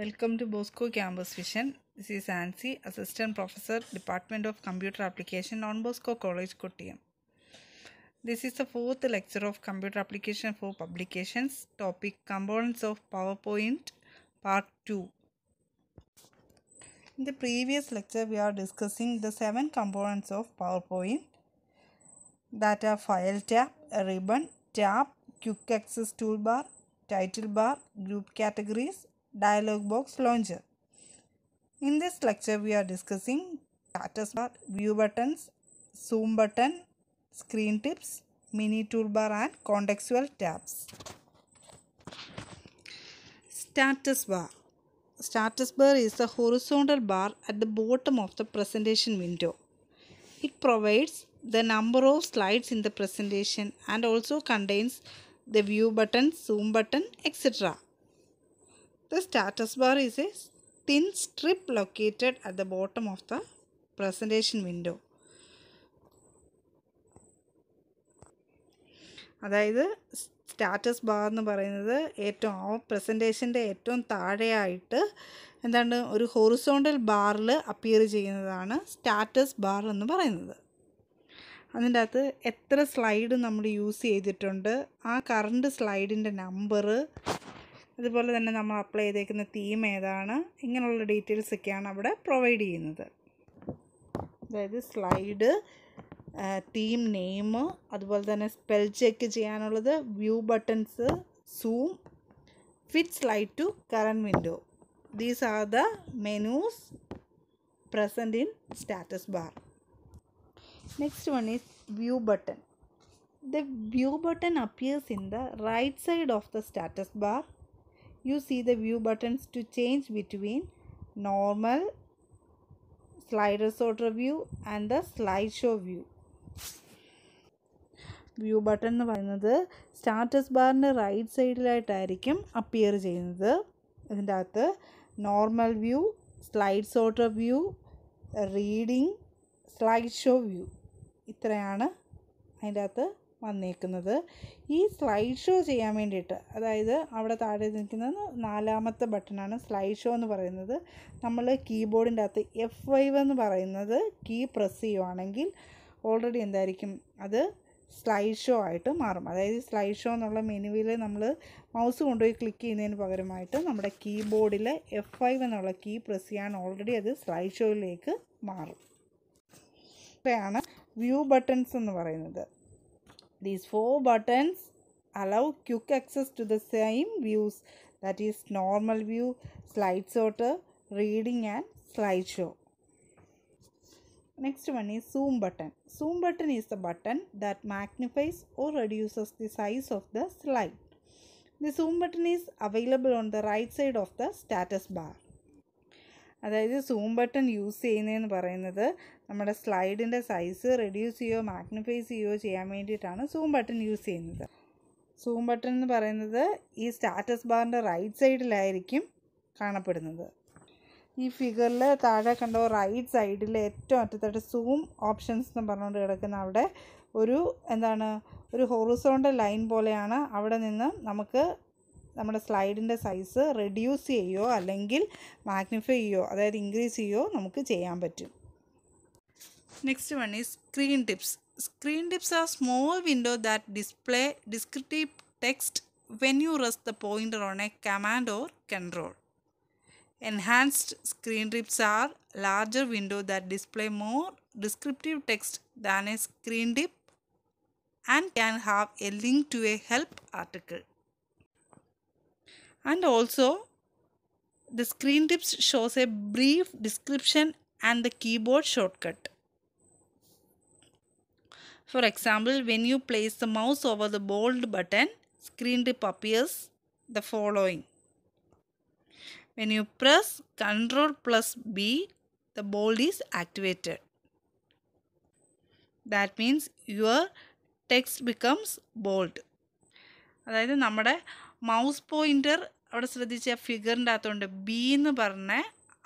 Welcome to Bosco Campus Vision. This is Ansi, Assistant Professor, Department of Computer Application, Non Bosco College, Kottayam. This is the fourth lecture of Computer Application for Publications, topic Components of PowerPoint, Part 2. In the previous lecture, we are discussing the seven components of PowerPoint that are File tab, Ribbon, Tab, Quick Access Toolbar, Title Bar, Group Categories, dialog box launcher. In this lecture we are discussing status bar, view buttons, zoom button, screen tips, mini toolbar and contextual tabs. Status bar. Status bar is a horizontal bar at the bottom of the presentation window. It provides the number of slides in the presentation and also contains the view button, zoom button, etc. The status bar is a thin strip located at the bottom of the presentation window. അതായത് status bar എന്ന് പറയുന്നത് ഏറ്റവും ആ പ്രസൻറ്റേഷൻ്റെ ഏറ്റവും താഴെയായിട്ട് എന്താണ് ഒരു horizontal ബാറിൽ അപ്പിയർ ചെയ്യുന്നതാണ് സ്റ്റാറ്റസ് ബാർ എന്ന് പറയുന്നത് അതിൻ്റെ അകത്ത് എത്ര സ്ലൈഡ് നമ്മൾ യൂസ് ചെയ്തിട്ടുണ്ട് ആ കറണ്ട് സ്ലൈഡിൻ്റെ നമ്പർ അതുപോലെ തന്നെ നമ്മൾ അപ്ലൈ ചെയ്തേക്കുന്ന തീം ഏതാണ് ഇങ്ങനെയുള്ള ഡീറ്റെയിൽസൊക്കെയാണ് അവിടെ പ്രൊവൈഡ് ചെയ്യുന്നത് അതായത് സ്ലൈഡ് തീം നെയിം അതുപോലെ തന്നെ സ്പെൽ ചെക്ക് ചെയ്യാനുള്ളത് view buttons zoom fit slide to current window these are the menus present in status bar next one is view button the view button appears in the right side of the status bar you see the view buttons to change between normal slide resorter view and the slideshow view view button എന്ന് പറയുന്നത് status ബാറിൻ്റെ right സൈഡിലായിട്ടായിരിക്കും appear ചെയ്യുന്നത് ഇതിൻ്റെ അകത്ത് normal view slide sorter view reading slide show view ഇത്രയാണ് അതിൻ്റെ അകത്ത് വന്നേക്കുന്നത് ഈ സ്ലൈഡ് ഷോ ചെയ്യാൻ വേണ്ടിയിട്ട് അതായത് അവിടെ താഴെ നിൽക്കുന്നത് നാലാമത്തെ ബട്ടണാണ് സ്ലൈഡ് ഷോ എന്ന് പറയുന്നത് നമ്മൾ കീബോർഡിൻ്റെ അകത്ത് എഫ് വൈവ് എന്ന് പറയുന്നത് കീ പ്രസ് ചെയ്യുവാണെങ്കിൽ ഓൾറെഡി എന്തായിരിക്കും അത് സ്ലൈഡ് ഷോ ആയിട്ട് മാറും അതായത് സ്ലൈഡ് ഷോ എന്നുള്ള മെനുവിൽ നമ്മൾ മൗസ് കൊണ്ടുപോയി ക്ലിക്ക് ചെയ്യുന്നതിന് പകരമായിട്ട് നമ്മുടെ കീബോർഡിൽ എഫ് ഫൈവ് എന്നുള്ള കീ പ്രസ് ചെയ്യാൻ ഓൾറെഡി അത് സ്ലൈഡ് ഷോയിലേക്ക് മാറും ഇത്രയാണ് വ്യൂ ബട്ടൺസ് എന്ന് പറയുന്നത് These four buttons allow quick access to the same views that is normal view, slide sorter, reading and slideshow. Next one is zoom button. Zoom button is the button that magnifies or reduces the size of the slide. The zoom button is available on the right side of the status bar. അതായത് zoom button use ചെയ്യുന്നതെന്ന് പറയുന്നത് നമ്മുടെ സ്ലൈഡിൻ്റെ size reduce ചെയ്യുകയോ magnifies ചെയ്യുകയോ ചെയ്യാൻ വേണ്ടിയിട്ടാണ് zoom button use ചെയ്യുന്നത് സൂം ബട്ടൺ എന്ന് പറയുന്നത് ഈ സ്റ്റാറ്റസ് ബാറിൻ്റെ റൈറ്റ് സൈഡിലായിരിക്കും കാണപ്പെടുന്നത് ഈ ഫിഗറിൽ താഴെ കണ്ടോ റൈറ്റ് സൈഡിൽ ഏറ്റവും അറ്റത്തായിട്ട് സൂം ഓപ്ഷൻസ് എന്ന് പറഞ്ഞുകൊണ്ട് കിടക്കുന്ന അവിടെ ഒരു എന്താണ് ഒരു ഹൊറിസോണ്ടൽ ലൈൻ പോലെയാണ് അവിടെ നിന്ന് നമുക്ക് നമ്മുടെ സ്ലൈഡിൻ്റെ സൈസ് റെഡ്യൂസ് ചെയ്യുകയോ അല്ലെങ്കിൽ മാഗ്നിഫൈ ചെയ്യുകയോ അതായത് ഇൻക്രീസ് ചെയ്യുകയോ നമുക്ക് ചെയ്യാൻ പറ്റും next one is screen tips screen tips are small window that display descriptive text when you rest the pointer on a command or control enhanced screen tips are larger window that display more descriptive text than a screen tip and can have a link to a help article and also the screen tips shows a brief description and the keyboard shortcut. For example, when you place the mouse over the bold button, screen tip appears the following. When you press Ctrl plus B, the bold is activated. That means your text becomes bold. അതായത് mouse pointer അവിടെ ശ്രദ്ധിച്ച ഫിഗറിൻ്റെ അകത്തുകൊണ്ട് B എന്ന് പറഞ്ഞ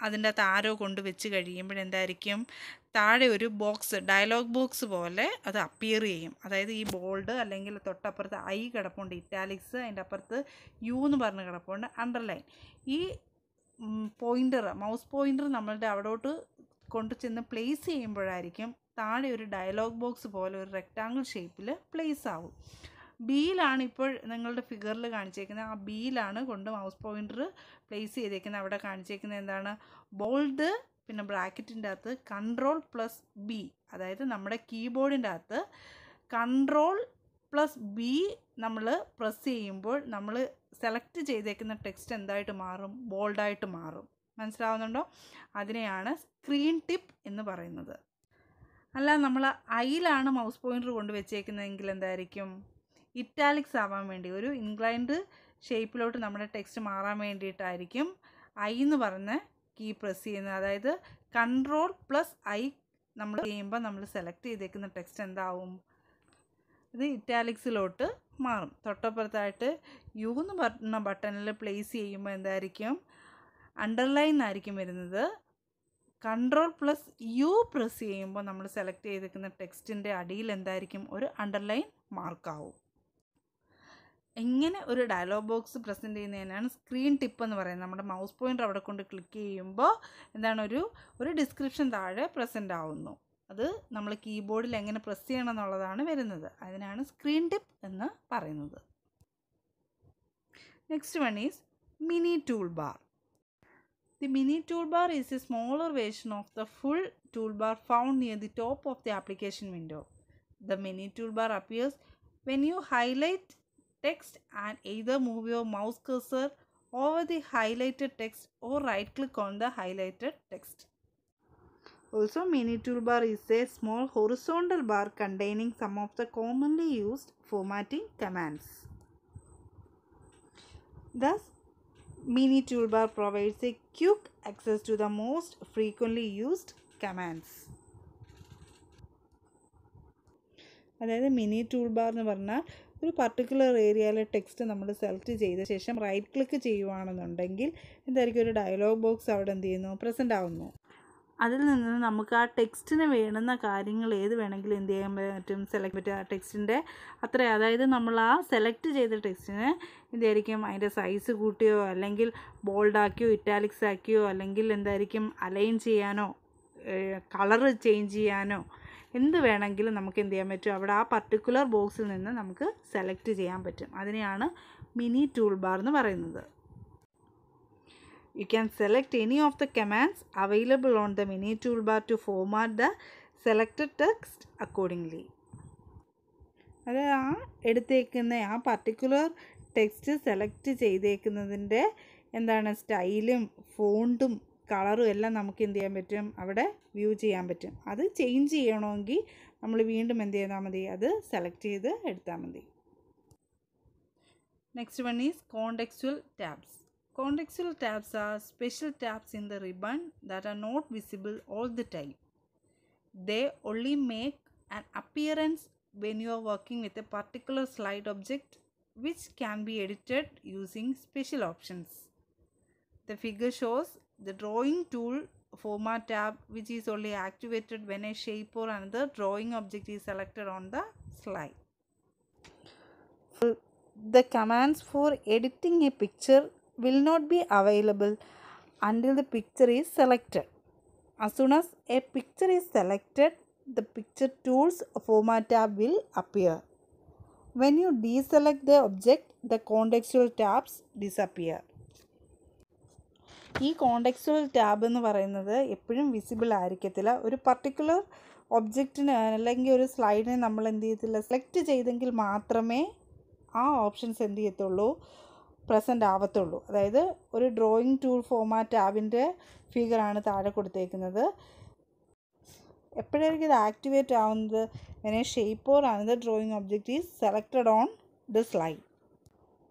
അതിൻ്റെ അകത്ത് ആരോ കൊണ്ട് വെച്ച് കഴിയുമ്പോഴെന്തായിരിക്കും താഴെ ഒരു ബോക്സ് ഡയലോഗ് ബോക്സ് പോലെ അത് അപ്പിയർ ചെയ്യും അതായത് ഈ ബോൾഡ് അല്ലെങ്കിൽ തൊട്ടപ്പുറത്ത് ഐ കിടപ്പുണ്ട് ഇറ്റാലിക്സ് അതിൻ്റെ അപ്പുറത്ത് യു എന്ന് പറഞ്ഞ് കിടപ്പുണ്ട് അണ്ടർലൈൻ ഈ പോയിൻറ്റർ മൗസ് പോയിൻറ്റർ നമ്മളുടെ അവിടോട്ട് കൊണ്ട് ചെന്ന് പ്ലേസ് ചെയ്യുമ്പോഴായിരിക്കും താഴെ ഒരു ഡയലോഗ് ബോക്സ് പോലെ ഒരു റെക്റ്റാങ്കിൾ ഷേപ്പിൽ പ്ലേസ് ആവും ബിയിലാണ് ഇപ്പോൾ നിങ്ങളുടെ ഫിഗറിൽ കാണിച്ചേക്കുന്നത് ആ ബിയിലാണ് കൊണ്ട് മൗസ് പോയിൻ്റർ പ്ലേസ് ചെയ്തേക്കുന്നത് അവിടെ കാണിച്ചേക്കുന്നത് എന്താണ് ബോൾഡ് പിന്നെ ബ്രാക്കറ്റിൻ്റെ അകത്ത് കൺട്രോൾ പ്ലസ് ബി അതായത് നമ്മുടെ കീബോർഡിൻ്റെ അകത്ത് കൺട്രോൾ പ്ലസ് ബി നമ്മൾ പ്രസ് ചെയ്യുമ്പോൾ നമ്മൾ സെലക്ട് ചെയ്തേക്കുന്ന ടെക്സ്റ്റ് എന്തായിട്ട് മാറും ബോൾഡായിട്ട് മാറും മനസ്സിലാവുന്നുണ്ടോ അതിനെയാണ് സ്ക്രീൻ ടിപ്പ് എന്ന് പറയുന്നത് അല്ല നമ്മൾ ഐയിലാണ് മൗസ് പോയിൻ്റർ കൊണ്ട് വെച്ചേക്കുന്നതെങ്കിൽ എന്തായിരിക്കും ഇറ്റാലിക്സ് ആവാൻ വേണ്ടി ഒരു ഇൻക്ലൈൻഡ് ഷേപ്പിലോട്ട് നമ്മുടെ ടെക്സ്റ്റ് മാറാൻ വേണ്ടിയിട്ടായിരിക്കും ഐ എന്ന് പറഞ്ഞ കീ പ്രസ് ചെയ്യുന്നത് അതായത് കൺട്രോൾ പ്ലസ് ഐ നമ്മൾ ചെയ്യുമ്പോൾ നമ്മൾ സെലക്ട് ചെയ്തേക്കുന്ന ടെക്സ്റ്റ് എന്താവും ഇത് ഇറ്റാലിക്സിലോട്ട് മാറും തൊട്ടപ്പുറത്തായിട്ട് യു എന്ന് പറഞ്ഞ ബട്ടണിൽ പ്ലേസ് ചെയ്യുമ്പോൾ എന്തായിരിക്കും അണ്ടർലൈൻ ആയിരിക്കും വരുന്നത് കൺട്രോൾ പ്ലസ് യു പ്രസ് ചെയ്യുമ്പോൾ നമ്മൾ സെലക്ട് ചെയ്തിരിക്കുന്ന ടെക്സ്റ്റിൻ്റെ അടിയിൽ എന്തായിരിക്കും ഒരു അണ്ടർലൈൻ മാർക്കാവും എങ്ങനെ ഒരു ഡയലോഗ് ബോക്സ് പ്രസൻറ്റ് ചെയ്യുന്നതിനാണ് സ്ക്രീൻ ടിപ്പ് എന്ന് പറയുന്നത് നമ്മുടെ മൗസ് പോയിൻ്റർ അവിടെ കൊണ്ട് ക്ലിക്ക് ചെയ്യുമ്പോൾ എന്താണ് ഒരു ഒരു ഡിസ്ക്രിപ്ഷൻ താഴെ പ്രസൻ്റ് ആവുന്നു അത് നമ്മൾ കീബോർഡിൽ എങ്ങനെ പ്രസ് ചെയ്യണം എന്നുള്ളതാണ് വരുന്നത് അതിനാണ് സ്ക്രീൻ ടിപ്പ് എന്ന് പറയുന്നത് next one is mini tool bar the mini tool bar is a smaller version of the full tool bar found near the top of the application window the mini tool bar appears when you highlight text and either move your mouse cursor over the highlighted text or right click on the highlighted text. Also mini toolbar is a small horizontal bar containing some of the commonly used formatting commands. Thus mini toolbar provides a quick access to the most frequently used commands. അതായത് mini tool ഒരു particular ഏരിയയിലെ text നമ്മൾ select ചെയ്ത ശേഷം right click ചെയ്യുവാണെന്നുണ്ടെങ്കിൽ എന്തായിരിക്കും ഒരു dialog box അവിടെ എന്ത് ചെയ്യുന്നു പ്രസൻ്റ് ആവുന്നു അതിൽ നിന്ന് നമുക്ക് ആ ടെക്സ്റ്റിന് വേണ്ടുന്ന കാര്യങ്ങൾ ഏത് വേണമെങ്കിലും എന്ത് ചെയ്യാൻ പറ്റും സെലക്ട് പറ്റും ആ ടെക്സ്റ്റിൻ്റെ അത്ര അതായത് നമ്മൾ ആ സെലക്ട് ചെയ്ത ടെക്സ്റ്റിന് എന്തായിരിക്കും അതിൻ്റെ സൈസ് കൂട്ടിയോ അല്ലെങ്കിൽ ബോൾഡാക്കിയോ ഇറ്റാലിക്സ് ആക്കിയോ അല്ലെങ്കിൽ എന്തായിരിക്കും അലൈൻ ചെയ്യാനോ കളറ് ചേഞ്ച് ചെയ്യാനോ എന്ത് വേണമെങ്കിലും നമുക്ക് എന്ത് ചെയ്യാൻ പറ്റും അവിടെ ആ പർട്ടിക്കുലർ ബോക്സിൽ നിന്ന് നമുക്ക് സെലക്ട് ചെയ്യാൻ പറ്റും അതിനെയാണ് മിനി ടൂൾ ബാർ എന്ന് പറയുന്നത് you can select any of the commands available on the mini tool bar to format the selected text accordingly അത് ആ എടുത്തേക്കുന്ന ആ പർട്ടിക്കുലർ ടെക്സ്റ്റ് സെലക്ട് ചെയ്തേക്കുന്നതിൻ്റെ എന്താണ് സ്റ്റൈലും ഫോണ്ടും കളറും എല്ലാം നമുക്ക് എന്ത് ചെയ്യാൻ പറ്റും അവിടെ വ്യൂ ചെയ്യാൻ പറ്റും അത് ചേഞ്ച് ചെയ്യണമെങ്കിൽ നമ്മൾ വീണ്ടും എന്ത് ചെയ്താൽ മതി അത് സെലക്ട് ചെയ്ത് എടുത്താൽ മതി next one is contextual tabs contextual tabs are special tabs in the ribbon that are not visible all the time they only make an appearance when you are working with a particular slide object which can be edited using special options. The figure shows the drawing tool format tab which is only activated when a shape or another drawing object is selected on the slide. The commands for editing a picture will not be available until the picture is selected. As soon as a picture is selected, the picture tools format tab will appear. When you deselect the object, the contextual tabs disappear. ഈ കോണ്ടക്സ്റ്റുവൽ tab എന്ന് പറയുന്നത് എപ്പോഴും visible ആയിരിക്കത്തില്ല ഒരു particular ഒബ്ജക്റ്റിന് അല്ലെങ്കിൽ ഒരു സ്ലൈഡിനെ നമ്മൾ എന്ത് ചെയ്യത്തില്ല സെലക്ട് ചെയ്തെങ്കിൽ മാത്രമേ ആ ഓപ്ഷൻസ് എന്ത് ചെയ്യത്തുള്ളൂ പ്രസൻ്റ് ആവത്തുള്ളൂ അതായത് ഒരു ഡ്രോയിങ് ടൂൾ ഫോമാറ്റ് ടാബിൻ്റെ ഫിഗറാണ് താഴെ കൊടുത്തേക്കുന്നത് എപ്പോഴായിരിക്കും ഇത് ആക്ടിവേറ്റ് ആവുന്നത് when a shape or another drawing object is selected on the slide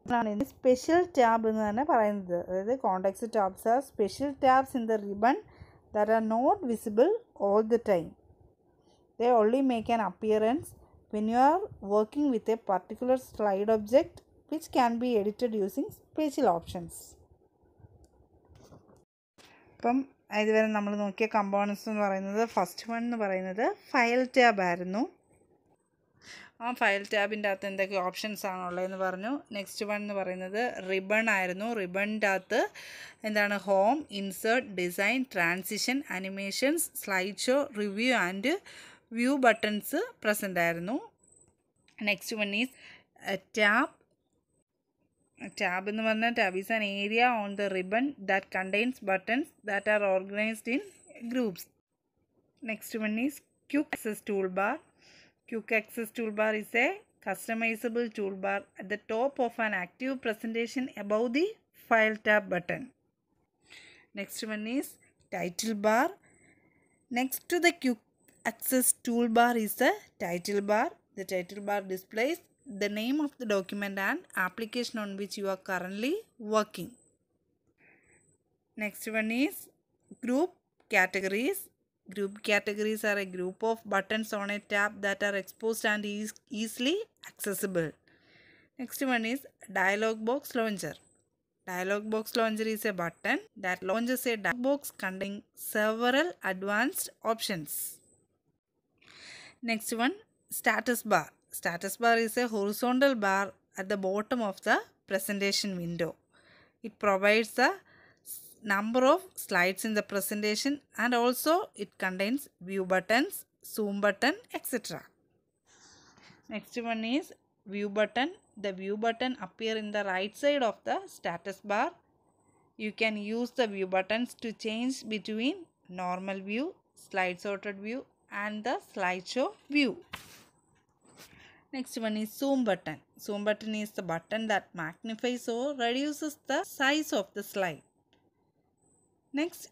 ഇതാണ് ഇതിന് സ്പെഷ്യൽ ടാബ് എന്ന് തന്നെ പറയുന്നത് അതായത് contextual tabs are special tabs in the ribbon that are not visible all the time they only make an appearance when you are working with a particular slide object which can be edited using special options ഇപ്പം ഇതുവരെ നമ്മൾ നോക്കിയ components എന്ന് പറയുന്നത് first one എന്ന് പറയുന്നത് file tab ആയിരുന്നു ആ file ടാബിൻ്റെ അകത്ത് എന്തൊക്കെ ഓപ്ഷൻസ് ആണുള്ളതെന്ന് പറഞ്ഞു നെക്സ്റ്റ് വൺ എന്ന് പറയുന്നത് റിബൺ ആയിരുന്നു റിബണിൻ്റെ അകത്ത് എന്താണ് home insert design transition animations slide show review and view buttons present ആയിരുന്നു next one is tab tab എന്ന് പറഞ്ഞാൽ tab is an area on the ribbon that contains buttons that are organized in groups next one is quick access tool bar Quick Access toolbar is a customizable toolbar at the top of an active presentation above the File tab button. Next one is title bar. Next to the Quick Access toolbar is the title bar. The title bar displays the name of the document and application on which you are currently working. Next one is group categories. Group categories are a group of buttons on a tab that are exposed and is easily accessible. Next one is dialog box launcher. Dialog box launcher is a button that launches a dialog box containing several advanced options. Next one, status bar. Status bar is a horizontal bar at the bottom of the presentation window. It provides the number of slides in the presentation and also it contains view buttons, zoom button etc. Next one is view button. The view button appear in the right side of the status bar. You can use the view buttons to change between normal view, slide sorted view and the slideshow view. Next one is zoom button. Zoom button is the button that magnifies or reduces the size of the slide. Next,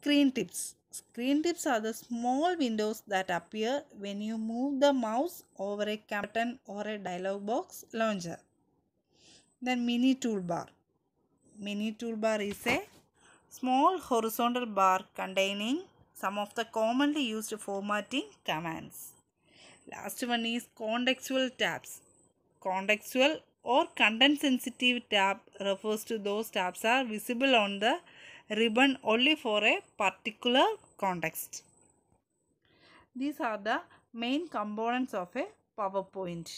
screen tips. Screen tips are the small windows that appear when you move the mouse over a button or a dialog box launcher. Then mini toolbar. Mini toolbar is a small horizontal bar containing some of the commonly used formatting commands. Last one is contextual tabs. Contextual or content sensitive tab refers to those tabs are visible on the ribbon only for a particular context. These are the main components of a power point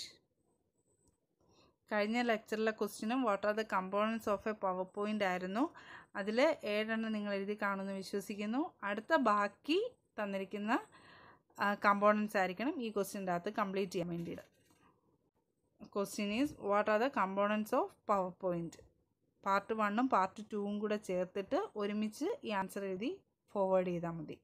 കഴിഞ്ഞ ലെക്ചറിലെ ക്വസ്റ്റിനും what are the components of a power point ആയിരുന്നു അതിൽ ഏഴെണ്ണം നിങ്ങൾ എഴുതി കാണുമെന്ന് വിശ്വസിക്കുന്നു അടുത്ത ബാക്കി തന്നിരിക്കുന്ന കമ്പോണൻസ് ആയിരിക്കണം ഈ ക്വസ്റ്റിൻ്റെ അകത്ത് കംപ്ലീറ്റ് ചെയ്യാൻ വേണ്ടിയിട്ട് question is what are the components of power point part വണ്ണും പാർട്ട് ടൂവും കൂടെ ചേർത്തിട്ട് ഒരുമിച്ച് ഈ ആൻസർ എഴുതി ഫോർവേഡ് ചെയ്താൽ മതി